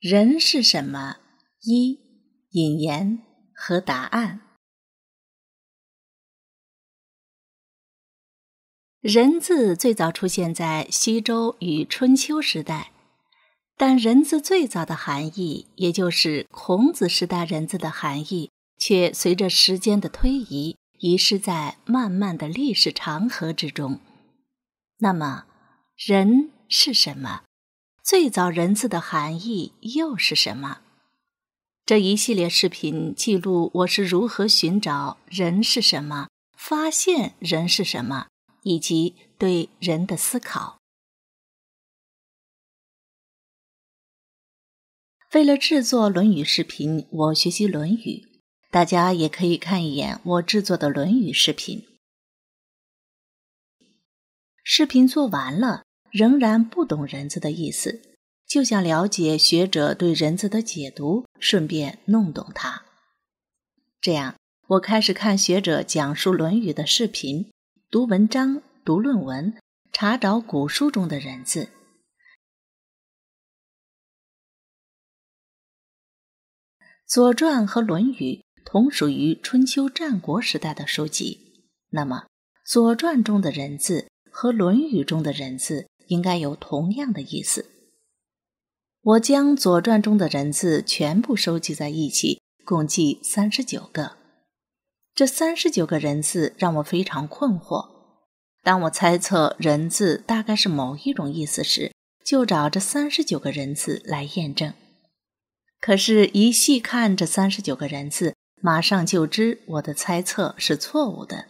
人是什么？一引言和答案。人字最早出现在西周与春秋时代，但人字最早的含义，也就是孔子时代人字的含义，却随着时间的推移，遗失在漫漫的历史长河之中。那么，人是什么？最早“人”字的含义又是什么？这一系列视频记录我是如何寻找“人”是什么，发现“人”是什么，以及对人的思考。为了制作《论语》视频，我学习《论语》，大家也可以看一眼我制作的《论语》视频。视频做完了。仍然不懂“人”字的意思，就想了解学者对“人”字的解读，顺便弄懂它。这样，我开始看学者讲述《论语》的视频，读文章，读论文，查找古书中的人字。《左传》和《论语》同属于春秋战国时代的书籍，那么《左传》中的人字和《论语》中的人字。应该有同样的意思。我将《左传》中的人字全部收集在一起，共计三十九个。这三十九个人字让我非常困惑。当我猜测人字大概是某一种意思时，就找这三十九个人字来验证。可是，一细看这三十九个人字，马上就知我的猜测是错误的。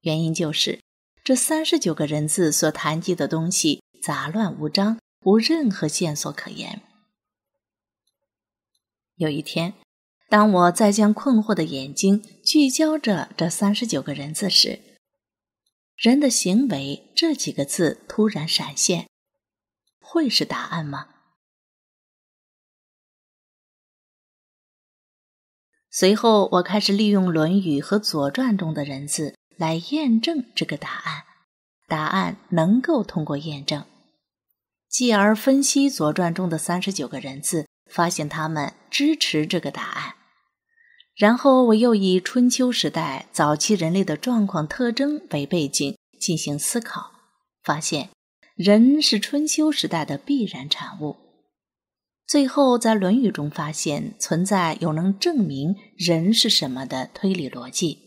原因就是。这三十九个人字所谈及的东西杂乱无章，无任何线索可言。有一天，当我在将困惑的眼睛聚焦着这三十九个人字时，“人的行为”这几个字突然闪现，会是答案吗？随后，我开始利用《论语》和《左传》中的人字。来验证这个答案，答案能够通过验证，继而分析《左传》中的三十九个人字，发现他们支持这个答案。然后我又以春秋时代早期人类的状况特征为背景进行思考，发现人是春秋时代的必然产物。最后在《论语》中发现存在有能证明人是什么的推理逻辑。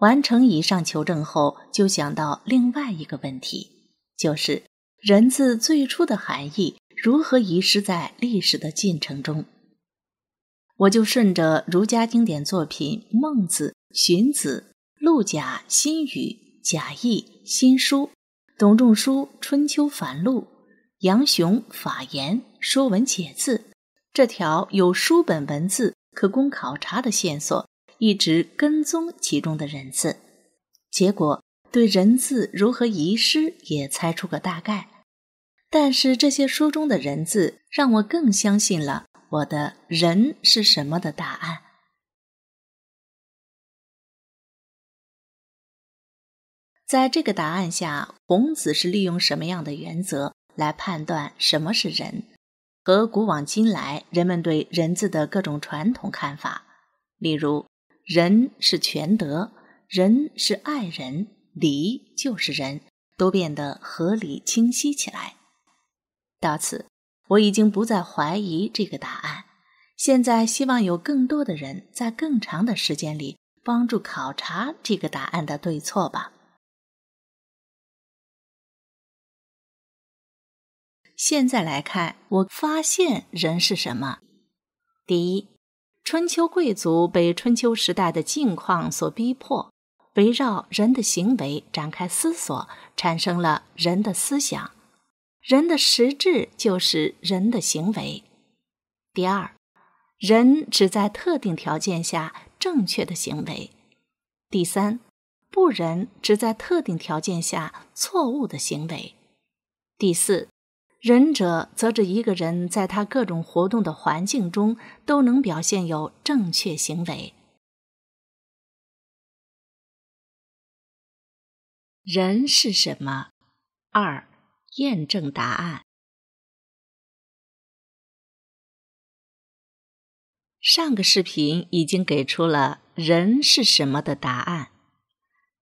完成以上求证后，就想到另外一个问题，就是“人”字最初的含义如何遗失在历史的进程中？我就顺着儒家经典作品《孟子》《荀子》《陆贾新语》《贾谊新书》《董仲舒春秋繁露》《杨雄法言》《说文解字》这条有书本文字可供考察的线索。一直跟踪其中的人字，结果对人字如何遗失也猜出个大概。但是这些书中的人字，让我更相信了我的“人”是什么的答案。在这个答案下，孔子是利用什么样的原则来判断什么是人，和古往今来人们对人字的各种传统看法，例如。人是全德，人是爱人，理就是人都变得合理清晰起来。到此，我已经不再怀疑这个答案。现在希望有更多的人在更长的时间里帮助考察这个答案的对错吧。现在来看，我发现人是什么？第一。春秋贵族被春秋时代的境况所逼迫，围绕人的行为展开思索，产生了人的思想。人的实质就是人的行为。第二，人只在特定条件下正确的行为。第三，不人只在特定条件下错误的行为。第四。仁者，则指一个人在他各种活动的环境中都能表现有正确行为。人是什么？二验证答案。上个视频已经给出了人是什么的答案，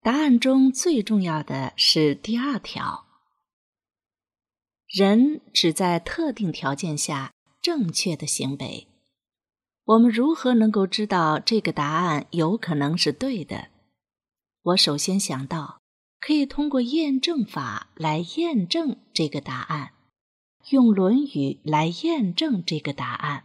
答案中最重要的是第二条。人只在特定条件下正确的行为。我们如何能够知道这个答案有可能是对的？我首先想到可以通过验证法来验证这个答案，用《论语》来验证这个答案。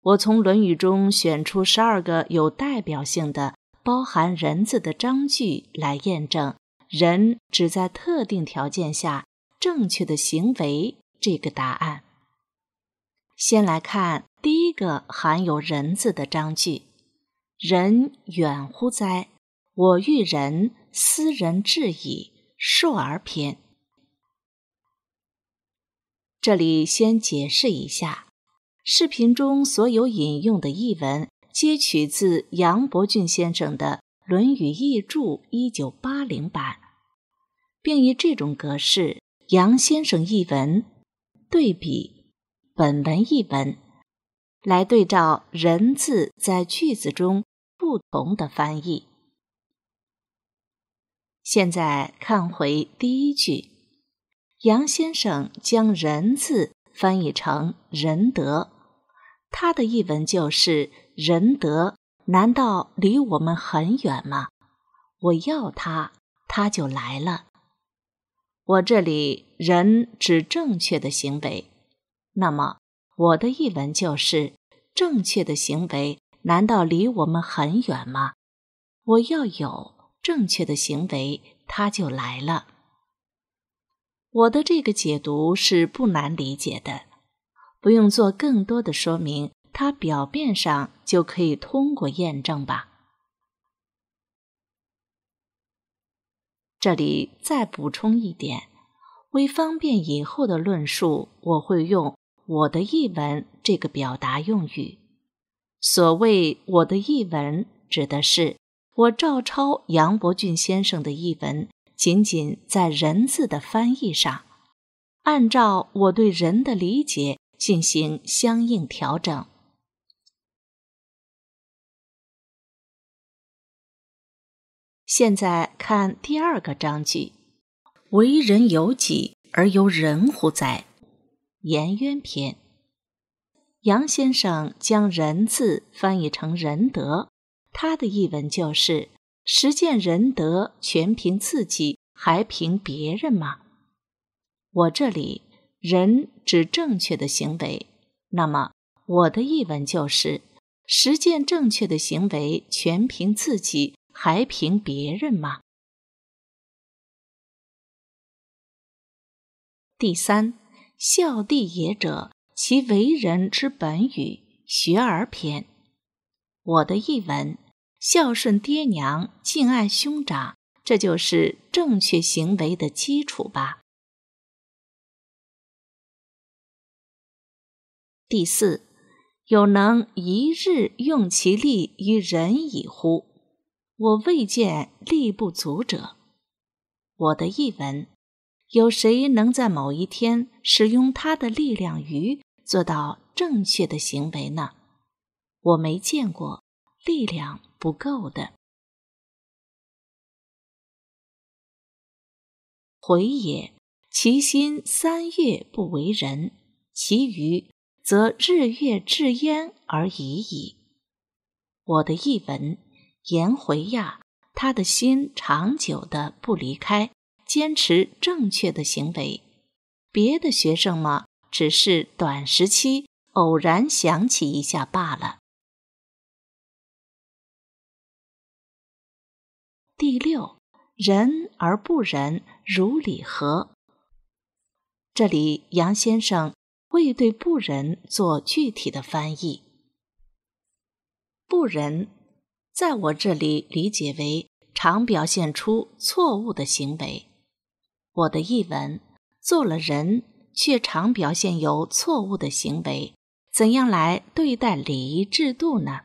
我从《论语》中选出十二个有代表性的包含“人”字的章句来验证。人只在特定条件下正确的行为，这个答案。先来看第一个含有人字的章句：“人远乎哉？我欲人斯人至矣。”《述而篇》。这里先解释一下，视频中所有引用的译文皆取自杨伯峻先生的。《论语译注》一九八零版，并以这种格式：杨先生译文对比本文译文，来对照“人”字在句子中不同的翻译。现在看回第一句，杨先生将“仁”字翻译成“仁德”，他的译文就是“仁德”。难道离我们很远吗？我要它，它就来了。我这里人指正确的行为，那么我的译文就是：正确的行为难道离我们很远吗？我要有正确的行为，它就来了。我的这个解读是不难理解的，不用做更多的说明。它表面上就可以通过验证吧。这里再补充一点，为方便以后的论述，我会用“我的译文”这个表达用语。所谓“我的译文”，指的是我照抄杨伯峻先生的译文，仅仅在“人”字的翻译上，按照我对人的理解进行相应调整。现在看第二个章句：“为人由己，而由人乎哉？”颜渊篇。杨先生将“人”字翻译成“仁德”，他的译文就是“实践仁德，全凭自己，还凭别人吗？”我这里“人”指正确的行为，那么我的译文就是“实践正确的行为，全凭自己。”还凭别人吗？第三，孝弟也者，其为人之本与。《学而》篇，我的译文：孝顺爹娘，敬爱兄长，这就是正确行为的基础吧。第四，有能一日用其力于人矣乎？我未见力不足者。我的译文：有谁能在某一天使用他的力量于做到正确的行为呢？我没见过力量不够的。回也，其心三月不为人，其余则日月至焉而已矣。我的译文。颜回呀，他的心长久的不离开，坚持正确的行为。别的学生嘛，只是短时期偶然想起一下罢了。第六，仁而不仁，如礼何？这里杨先生未对“不仁”做具体的翻译，“不仁”。在我这里理解为常表现出错误的行为。我的译文：做了人却常表现有错误的行为，怎样来对待礼仪制度呢？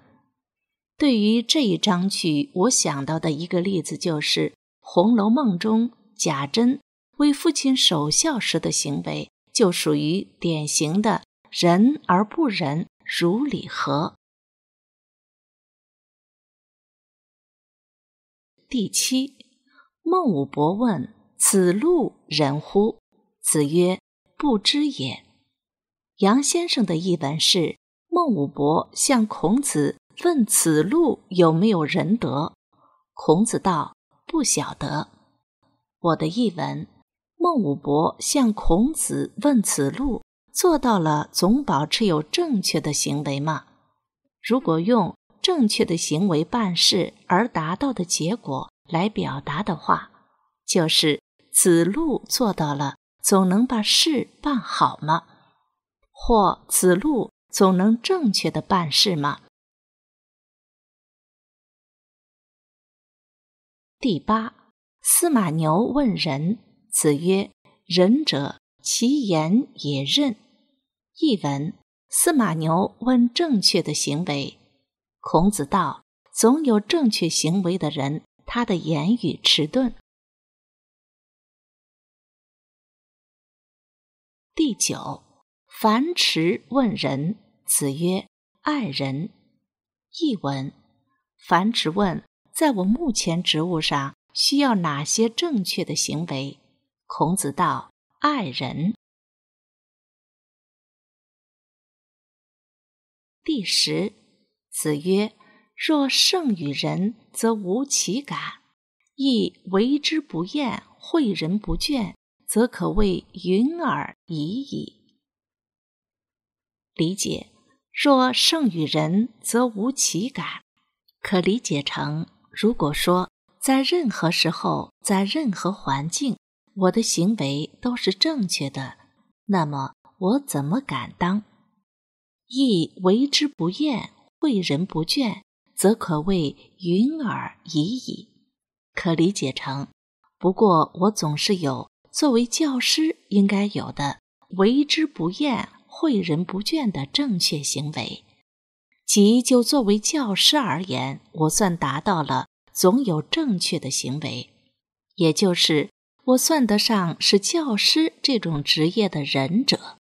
对于这一章句，我想到的一个例子就是《红楼梦》中贾珍为父亲守孝时的行为，就属于典型的“仁而不仁，如礼何”。第七，孟武伯问：“此路人乎？”子曰：“不知也。”杨先生的译文是：孟武伯向孔子问此路有没有仁德，孔子道：“不晓得。”我的译文：孟武伯向孔子问此路做到了总保持有正确的行为吗？如果用。正确的行为办事而达到的结果来表达的话，就是子路做到了，总能把事办好吗？或子路总能正确的办事吗？第八，司马牛问仁，子曰：“仁者，其言也任。”译文：司马牛问正确的行为。孔子道：“总有正确行为的人，他的言语迟钝。”第九，樊迟问仁，子曰：“爱人。”译文：樊迟问：“在我目前职务上需要哪些正确的行为？”孔子道：“爱人。”第十。子曰：“若胜于人，则无其感；亦为之不厌，诲人不倦，则可谓云尔已矣。”理解：“若胜于人，则无其感”，可理解成：如果说在任何时候、在任何环境，我的行为都是正确的，那么我怎么敢当？亦为之不厌。诲人不倦，则可谓云尔已矣。可理解成，不过我总是有作为教师应该有的为之不厌、诲人不倦的正确行为。即就作为教师而言，我算达到了总有正确的行为，也就是我算得上是教师这种职业的仁者。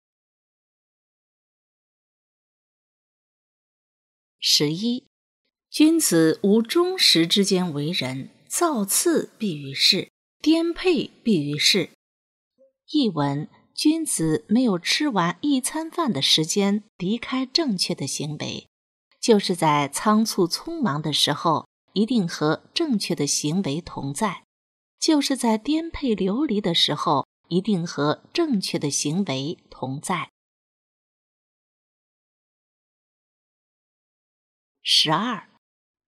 十一，君子无终食之间为人，造次必于事，颠沛必于事。译文：君子没有吃完一餐饭的时间离开正确的行为，就是在仓促匆忙的时候一定和正确的行为同在；就是在颠沛流离的时候一定和正确的行为同在。十二，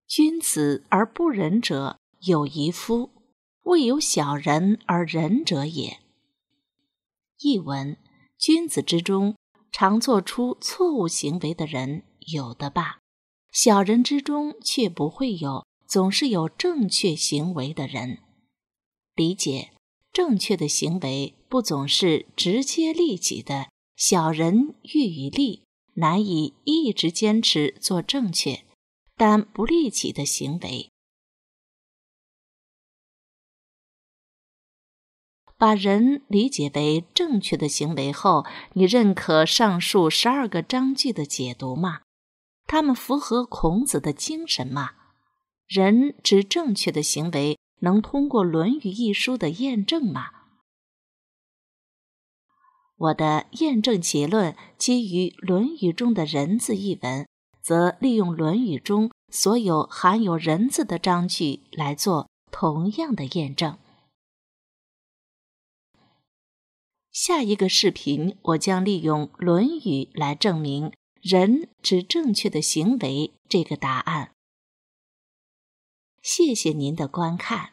君子而不仁者有疑夫，未有小人而仁者也。译文：君子之中，常做出错误行为的人有的吧；小人之中，却不会有总是有正确行为的人。理解：正确的行为不总是直接利己的，小人欲以利。难以一直坚持做正确但不利己的行为。把“人”理解为正确的行为后，你认可上述十二个章句的解读吗？他们符合孔子的精神吗？“人”之正确的行为，能通过《论语》一书的验证吗？我的验证结论基于《论语》中的人字译文，则利用《论语》中所有含有人字的章句来做同样的验证。下一个视频，我将利用《论语》来证明“人之正确的行为这个答案。谢谢您的观看。